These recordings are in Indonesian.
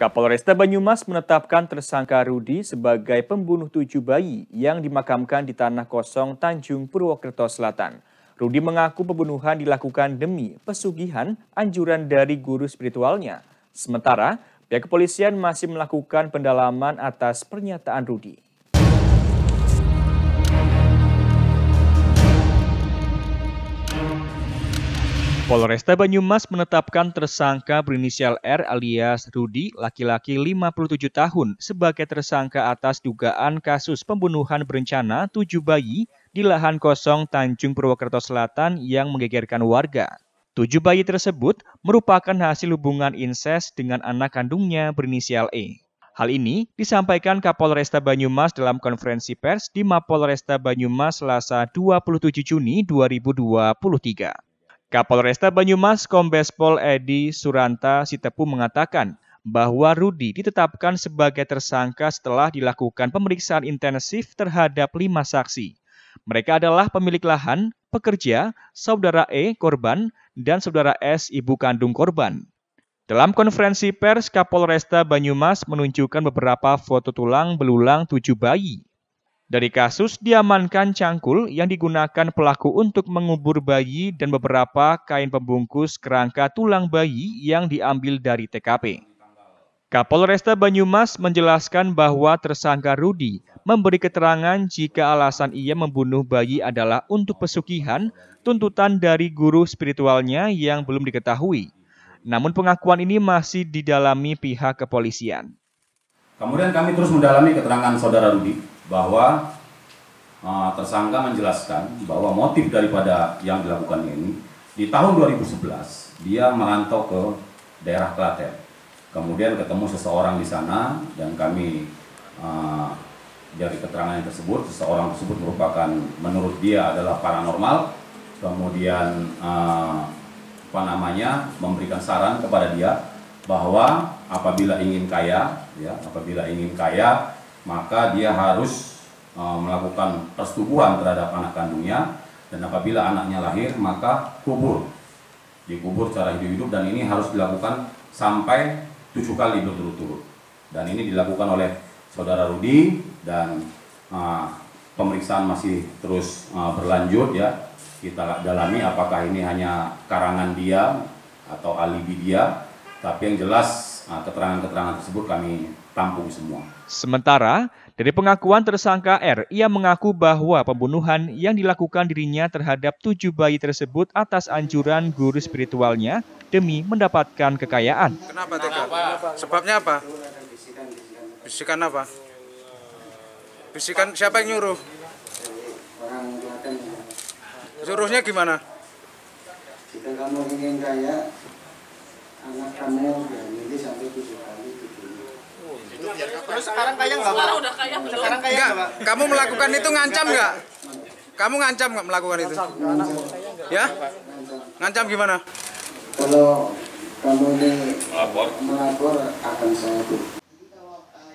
Kapolresta Banyumas menetapkan tersangka Rudi sebagai pembunuh tujuh bayi yang dimakamkan di tanah kosong Tanjung Purwokerto Selatan. Rudi mengaku pembunuhan dilakukan demi pesugihan anjuran dari guru spiritualnya. Sementara, pihak kepolisian masih melakukan pendalaman atas pernyataan Rudi. Polresta Banyumas menetapkan tersangka berinisial R alias Rudi, laki-laki 57 tahun, sebagai tersangka atas dugaan kasus pembunuhan berencana tujuh bayi di lahan kosong Tanjung Purwokerto Selatan yang menggegerkan warga. Tujuh bayi tersebut merupakan hasil hubungan inses dengan anak kandungnya berinisial E. Hal ini disampaikan Kapolresta Banyumas dalam konferensi pers di Mapolresta Banyumas Selasa 27 Juni 2023. Kapolresta Banyumas Kombespol Pol Edi Suranta Sitepu mengatakan bahwa Rudi ditetapkan sebagai tersangka setelah dilakukan pemeriksaan intensif terhadap lima saksi. Mereka adalah pemilik lahan, pekerja, saudara E korban, dan saudara S ibu kandung korban. Dalam konferensi pers, Kapolresta Banyumas menunjukkan beberapa foto tulang belulang tujuh bayi. Dari kasus diamankan cangkul yang digunakan pelaku untuk mengubur bayi dan beberapa kain pembungkus kerangka tulang bayi yang diambil dari TKP. Kapolresta Banyumas menjelaskan bahwa tersangka Rudi memberi keterangan jika alasan ia membunuh bayi adalah untuk pesukihan tuntutan dari guru spiritualnya yang belum diketahui. Namun pengakuan ini masih didalami pihak kepolisian. Kemudian kami terus mendalami keterangan saudara Rudi bahwa uh, tersangka menjelaskan bahwa motif daripada yang dilakukan ini di tahun 2011 dia merantau ke daerah Klaten. Kemudian ketemu seseorang di sana dan kami uh, dari keterangan yang tersebut seseorang tersebut merupakan menurut dia adalah paranormal. Kemudian uh, apa namanya memberikan saran kepada dia bahwa apabila ingin kaya ya apabila ingin kaya maka dia harus e, melakukan persetubuhan terhadap anak kandungnya dan apabila anaknya lahir maka kubur dikubur secara hidup-hidup dan ini harus dilakukan sampai tujuh kali berturut-turut dan ini dilakukan oleh saudara Rudi dan uh, pemeriksaan masih terus uh, berlanjut ya kita dalami apakah ini hanya karangan dia atau alibi dia tapi yang jelas keterangan-keterangan tersebut kami tampung semua. Sementara, dari pengakuan tersangka R, ia mengaku bahwa pembunuhan yang dilakukan dirinya terhadap tujuh bayi tersebut atas anjuran guru spiritualnya demi mendapatkan kekayaan. Kenapa Kenapa? Sebabnya apa? Bisikan apa? Bisikan siapa yang nyuruh? Suruhnya gimana? Jika kamu ingin kaya, anak kamu yang sampai tujuh kali tujuh itu biar Terus sekarang kaya nggak Pak? Sekarang udah kaya belum? Sekarang kaya nggak Pak? Kamu melakukan itu ngancam nggak? Kamu ngancam nggak melakukan itu? Ya? Ngancam gimana? Kalau kamu ini melapor akan saya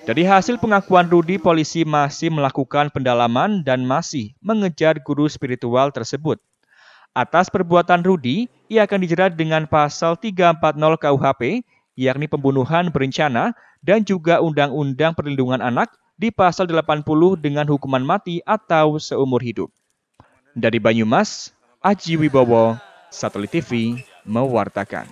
dari hasil pengakuan Rudi, polisi masih melakukan pendalaman dan masih mengejar guru spiritual tersebut. Atas perbuatan Rudi, ia akan dijerat dengan pasal 340 KUHP yakni pembunuhan berencana dan juga Undang-Undang Perlindungan Anak di pasal 80 dengan hukuman mati atau seumur hidup. Dari Banyumas, Aji Wibowo, Satelit TV, mewartakan.